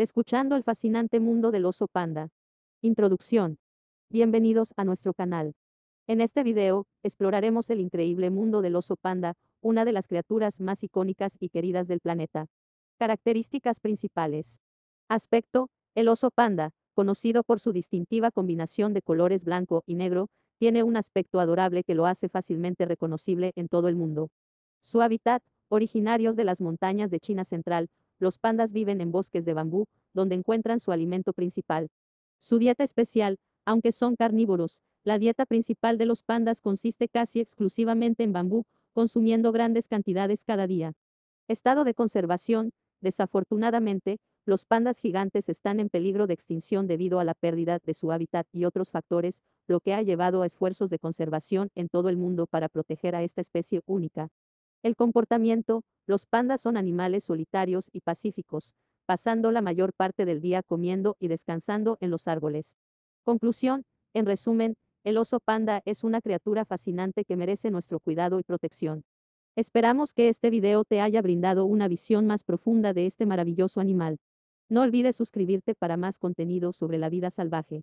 Escuchando el fascinante mundo del oso panda. Introducción. Bienvenidos a nuestro canal. En este video, exploraremos el increíble mundo del oso panda, una de las criaturas más icónicas y queridas del planeta. Características principales. Aspecto, el oso panda, conocido por su distintiva combinación de colores blanco y negro, tiene un aspecto adorable que lo hace fácilmente reconocible en todo el mundo. Su hábitat, originarios de las montañas de China Central, los pandas viven en bosques de bambú, donde encuentran su alimento principal. Su dieta especial, aunque son carnívoros, la dieta principal de los pandas consiste casi exclusivamente en bambú, consumiendo grandes cantidades cada día. Estado de conservación, desafortunadamente, los pandas gigantes están en peligro de extinción debido a la pérdida de su hábitat y otros factores, lo que ha llevado a esfuerzos de conservación en todo el mundo para proteger a esta especie única. El comportamiento, los pandas son animales solitarios y pacíficos, pasando la mayor parte del día comiendo y descansando en los árboles. Conclusión, en resumen, el oso panda es una criatura fascinante que merece nuestro cuidado y protección. Esperamos que este video te haya brindado una visión más profunda de este maravilloso animal. No olvides suscribirte para más contenido sobre la vida salvaje.